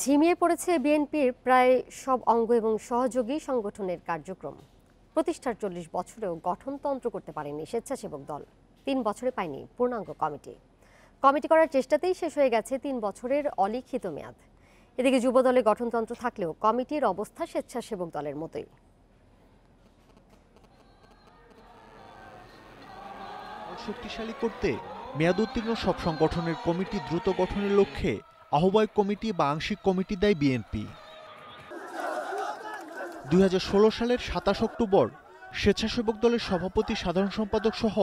ঝিমিয়ে পড়েছে বিএনপির প্রায় সব অঙ্গ এবং সহযোগী সংগঠনের কার্যক্রম প্রতিষ্ঠার চল্লিশ বছরেও গঠনতন্ত্র করতে পারেনি স্বেচ্ছাসেবক দল তিন বছরে পায়নি পূর্ণাঙ্গ কমিটি কমিটি করার চেষ্টাতেই শেষ হয়ে গেছে তিন বছরের অলিখিত মেয়াদ এদিকে যুব দলে গঠনতন্ত্র থাকলেও কমিটির অবস্থা স্বেচ্ছাসেবক দলের মতোই শক্তিশালী করতে মেয়াদ উত্তীর্ণ সব সংগঠনের কমিটি দ্রুত গঠনের লক্ষ্যে আহ্বায়ক কমিটি বা আংশিক কমিটি দেয় বিএনপি দুই সালের সাতাশ অক্টোবর স্বেচ্ছাসেবক দলের সভাপতি সাধারণ সম্পাদক সহ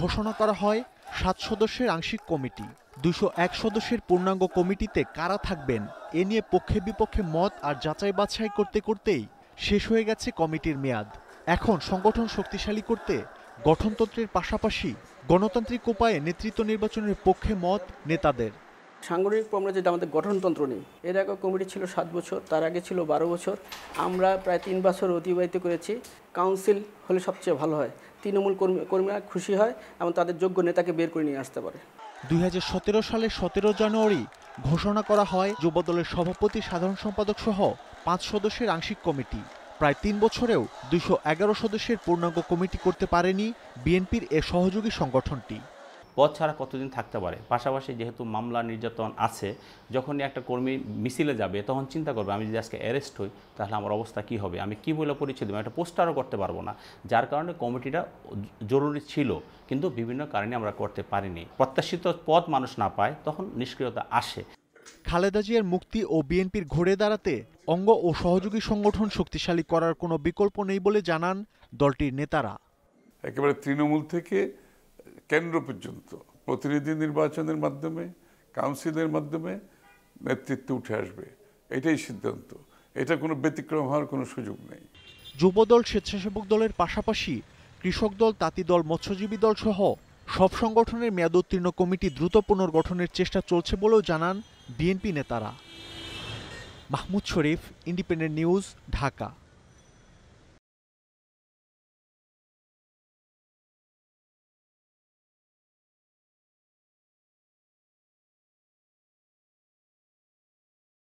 ঘোষণা করা হয় সাত সদস্যের আংশিক কমিটি দুশো এক সদস্যের পূর্ণাঙ্গ কমিটিতে কারা থাকবেন এ নিয়ে পক্ষে বিপক্ষে মত আর যাচাই বাছাই করতে করতেই শেষ হয়ে গেছে কমিটির মেয়াদ এখন সংগঠন শক্তিশালী করতে গঠনতন্ত্রের পাশাপাশি গণতান্ত্রিক উপায়ে নেতৃত্ব নির্বাচনের পক্ষে মত নেতাদের সাংগঠনিক প্রমাণে যেটা আমাদের গঠনতন্ত্র নেই এর আগে কমিটি ছিল সাত বছর তার আগে ছিল বারো বছর আমরা প্রায় তিন বছর অতিবাহিত করেছি কাউন্সিল হলে সবচেয়ে ভালো হয় তৃণমূল কর্মী কর্মীরা খুশি হয় এবং তাদের যোগ্য নেতাকে বের করে নিয়ে আসতে পারে দুই সালের সতেরো জানুয়ারি ঘোষণা করা হয় যুবদলের সভাপতি সাধারণ সম্পাদক সহ পাঁচ সদস্যের আংশিক কমিটি প্রায় তিন বছরেও দুশো সদস্যের পূর্ণাঙ্গ কমিটি করতে পারেনি বিএনপির এ সহযোগী সংগঠনটি পথ ছাড়া কতদিন থাকতে পারে পাশাপাশি যেহেতু মামলা নির্যাতন আছে যখনই একটা কর্মী মিছিলে যাবে তখন চিন্তা করবে আমি যদি আজকে অ্যারেস্ট হই তাহলে আমার অবস্থা কি হবে আমি কি বলে পরিচয় দেবো একটা পোস্টারও করতে পারবো না যার কারণে কমিটিটা জরুরি ছিল কিন্তু বিভিন্ন কারণে আমরা করতে পারিনি প্রত্যাশিত পথ মানুষ না পায় তখন নিষ্ক্রিয়তা আসে খালেদা জিয়ার মুক্তি ও বিএনপির ঘুরে দাঁড়াতে অঙ্গ ও সহযোগী সংগঠন শক্তিশালী করার কোনো বিকল্প নেই বলে জানান দলটির নেতারা একেবারে তৃণমূল থেকে কেন্দ্র পর্যন্ত প্রতিনিধি নির্বাচনের মাধ্যমে কাউন্সিলের মাধ্যমে নেতৃত্বে উঠে আসবে এটাই সিদ্ধান্ত এটা কোনো ব্যতিক্রম হওয়ার কোনো সুযোগ নেই যুবদল স্বেচ্ছাসেবক দলের পাশাপাশি কৃষক দল তাঁতি দল মৎস্যজীবী দল সহ সব সংগঠনের মেয়াদোত্তীর্ণ কমিটি দ্রুত পুনর্গঠনের চেষ্টা চলছে বলেও জানান বিএনপি নেতারা মাহমুদ শরীফ ইন্ডিপেন্ডেন্ট নিউজ ঢাকা